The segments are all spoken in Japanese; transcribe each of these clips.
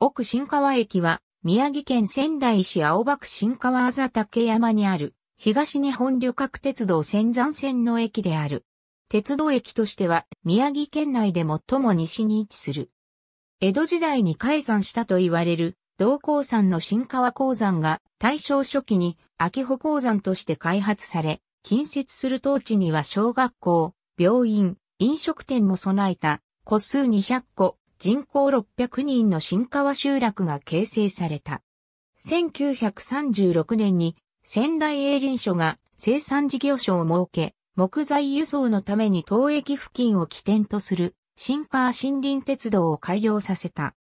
奥新川駅は、宮城県仙台市青葉区新川あざ竹山にある、東日本旅客鉄道仙山線の駅である。鉄道駅としては、宮城県内で最も西に位置する。江戸時代に開山したと言われる、道鉱山の新川鉱山が、大正初期に、秋穂鉱山として開発され、近接する当地には小学校、病院、飲食店も備えた、個数200個、人口600人の新川集落が形成された。1936年に仙台営林所が生産事業所を設け、木材輸送のために当駅付近を起点とする新川森林鉄道を開業させた。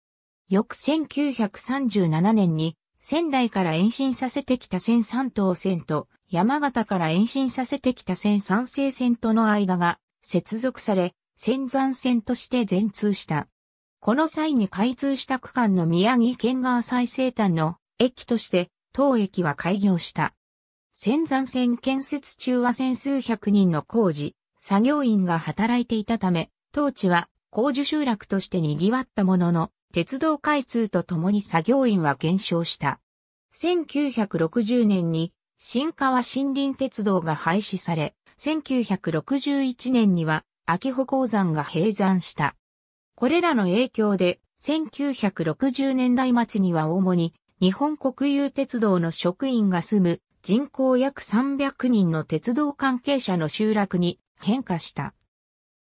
翌1937年に仙台から延伸させてきた線山島線と山形から延伸させてきた線山成線との間が接続され、仙山線として全通した。この際に開通した区間の宮城県側最西端の駅として当駅は開業した。仙山線建設中は千数百人の工事、作業員が働いていたため、当地は工事集落として賑わったものの、鉄道開通とともに作業員は減少した。1960年に新川森林鉄道が廃止され、1961年には秋穂鉱山が閉山した。これらの影響で、1960年代末には主に日本国有鉄道の職員が住む人口約300人の鉄道関係者の集落に変化した。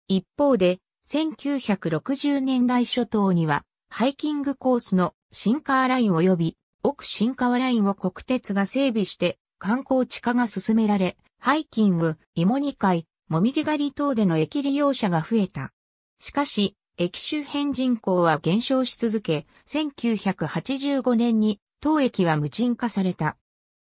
一方で、1960年代初頭にはハイキングコースの新川ライン及び奥新川ラインを国鉄が整備して観光地化が進められ、ハイキング、芋2階、もみじ狩り等での駅利用者が増えた。しかし、駅周辺人口は減少し続け、1985年に当駅は無人化された。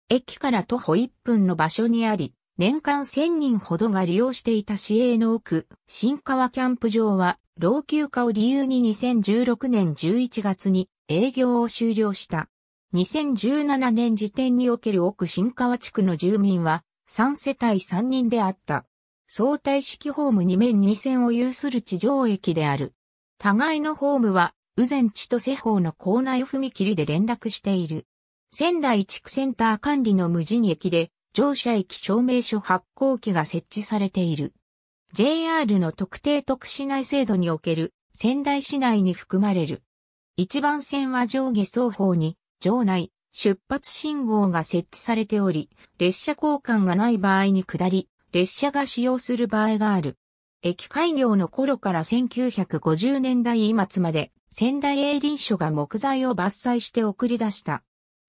駅から徒歩1分の場所にあり、年間1000人ほどが利用していた市営の奥、新川キャンプ場は、老朽化を理由に2016年11月に営業を終了した。2017年時点における奥新川地区の住民は3世帯3人であった。相対式ホーム2面2線を有する地上駅である。互いのホームは、宇前地と西方の構内踏切で連絡している。仙台地区センター管理の無人駅で、乗車駅証明書発行機が設置されている。JR の特定特市内制度における仙台市内に含まれる。一番線は上下双方に、場内、出発信号が設置されており、列車交換がない場合に下り、列車が使用する場合がある。駅開業の頃から1950年代末まで仙台営林署が木材を伐採して送り出した。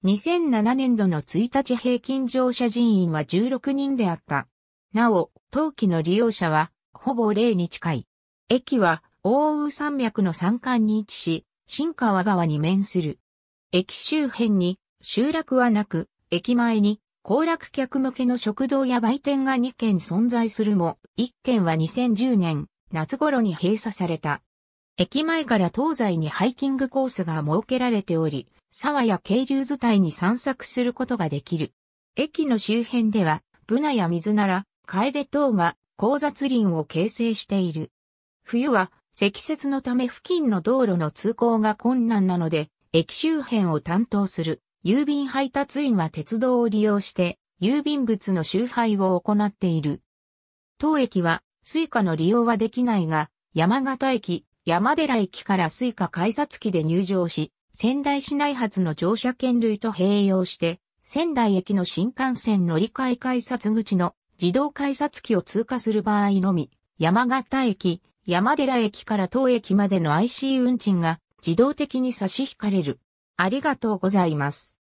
2007年度の1日平均乗車人員は16人であった。なお、当期の利用者はほぼ0に近い。駅は大宇山脈の山間に位置し、新川川に面する。駅周辺に集落はなく、駅前に行楽客向けの食堂や売店が2軒存在するも、1軒は2010年、夏頃に閉鎖された。駅前から東西にハイキングコースが設けられており、沢や渓流図体に散策することができる。駅の周辺では、ブナや水なら、楓等が交雑林を形成している。冬は積雪のため付近の道路の通行が困難なので、駅周辺を担当する郵便配達員は鉄道を利用して、郵便物の集配を行っている。当駅は、スイカの利用はできないが、山形駅、山寺駅からスイカ改札機で入場し、仙台市内発の乗車券類と併用して、仙台駅の新幹線乗り換え改札口の自動改札機を通過する場合のみ、山形駅、山寺駅から当駅までの IC 運賃が自動的に差し引かれる。ありがとうございます。